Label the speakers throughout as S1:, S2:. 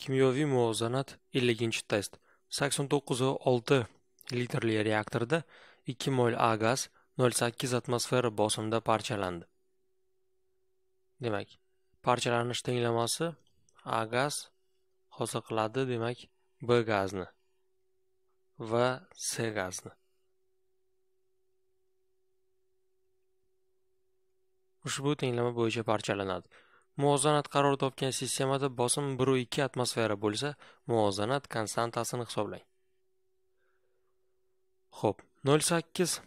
S1: Kimyoviy muvozanat 50-test. 89,6 litrli reaktorda 2 mol A gaz 0,8 atmosfera bosimda parchalandi. Demak, parchalanish tenglamasi A gaz hosil qiladi, demak, B gazni va C gazni. Ushbu tenglama bo'yicha parchalanadi. muvozanat qaror topgan sistemada bosim 1-2 atmosfera bo'lsa muvozanat konstantasini hisoblang Xo'p, 0.8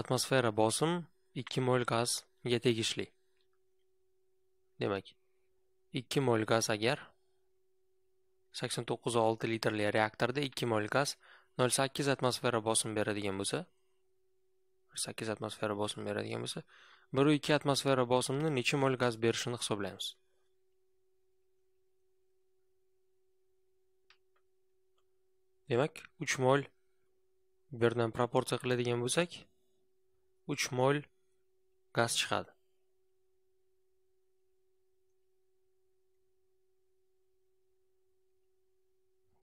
S1: atmosfera bosim 2 mol ga tegishli demak 2 mol gaz agar 89.6 litrli reaktorda 2 mol gaz 0.8 atmosfera bosim beradigan bo'lsa 0.8 atmosfera bosim beradigan bo'lsa 1-2 atmosfera bosimni necha mol gaz berishini hisoblaymiz. Demak, 3 mol birdan proporsiya qiladigan bo'lsak, 3 mol gaz chiqadi.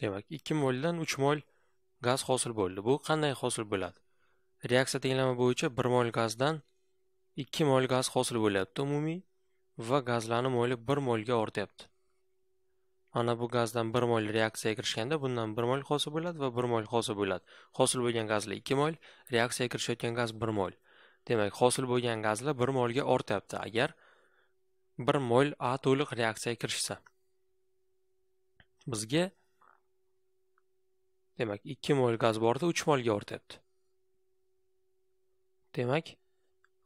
S1: Demak, 2 moldan 3 mol gaz hosil bo'ldi. Bu qanday hosil bo'ladi? Reaksiya tenglama bo'yicha 1 mol gazdan 2 mol gaz hosil bo'lyapti umumiy va gazlarning mo'yli 1 molga ortyapti mana bu gazdan 1 mol reaksiyaga kirishganda bundan 1 mol hosil bo'ladi va 1 mol hosil bo'ladi hosil bo'lgan gazlar 2 mol reaksiyaga kirishayotgan gaz 1 mol demak hosil bo'lgan gazlar 1 molga ortyapti agar 1 mol a to'liq reaksiyaga kirishsa bizga demak 2 mol gaz borda 3 molga ortyapti demak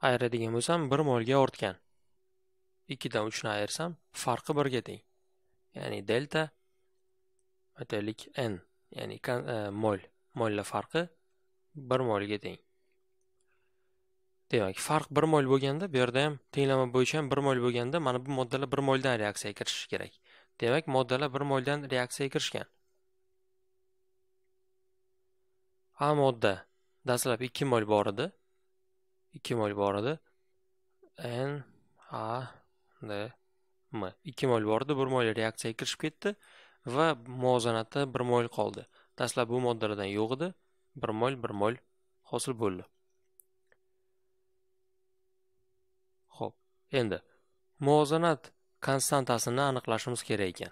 S1: ayiradigan bo'lsam bir molga ortgan ikkidan uchni ayirsam farqi birga teng ya'ni delta aytaylik n ya'ni e, mol mollar farqi bir molga teng demak farq bir mol bo'lganda bu yerda ham tenglama bo'yicha ham bir mol bo'lganda mana bu moddalar bir moldan reaksiyaga kirishishi kerak demak moddalar bir moldan reaksiyaga kirishgan a modda dastlab ikki mol bor edi 2 mol bor edi n a d m 2 mol bor edi 1 mol reaksiyaga kirishib ketdi va muvozanatda 1 mol qoldi dastlab bu moddalardan yo'q edi 1 mol 1 mol hosil bo'ldi xo'p endi muvozanat konstantasini aniqlashimiz kerak ekan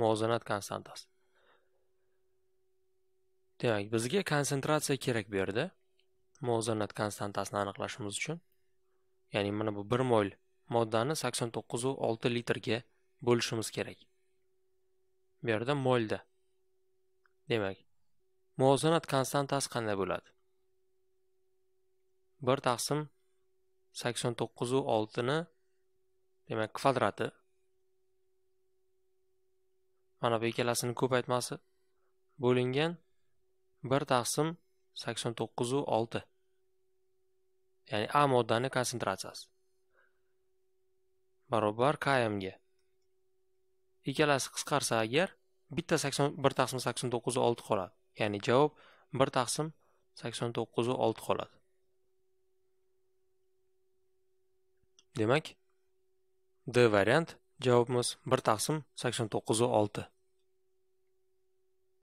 S1: muvozanat konstantasi demak bizga konsentratsiya kerak berdi. muvozanat konstantasini aniqlashimiz uchun ya'ni mana bu bir mol moddani 89.6 litrga bo'lishimiz kerak bu yerda molda demak muvozanat konstantasi qanday bo'ladi bir taqsim 89.6 ni demak kvadrati mana bu ikkalasini ko'paytmasi bo'lingan bir taqsim 89 6. Ya'ni A moddaning konsentratsiyasi barobar Km ga. Ikkalasi qisqarsa agar bitta 81 taqsim 89 6 qoladi. Ya'ni javob 1 taqsim 89 6 qoladi. Demak, D variant javobimiz 1 taqsim 89 6.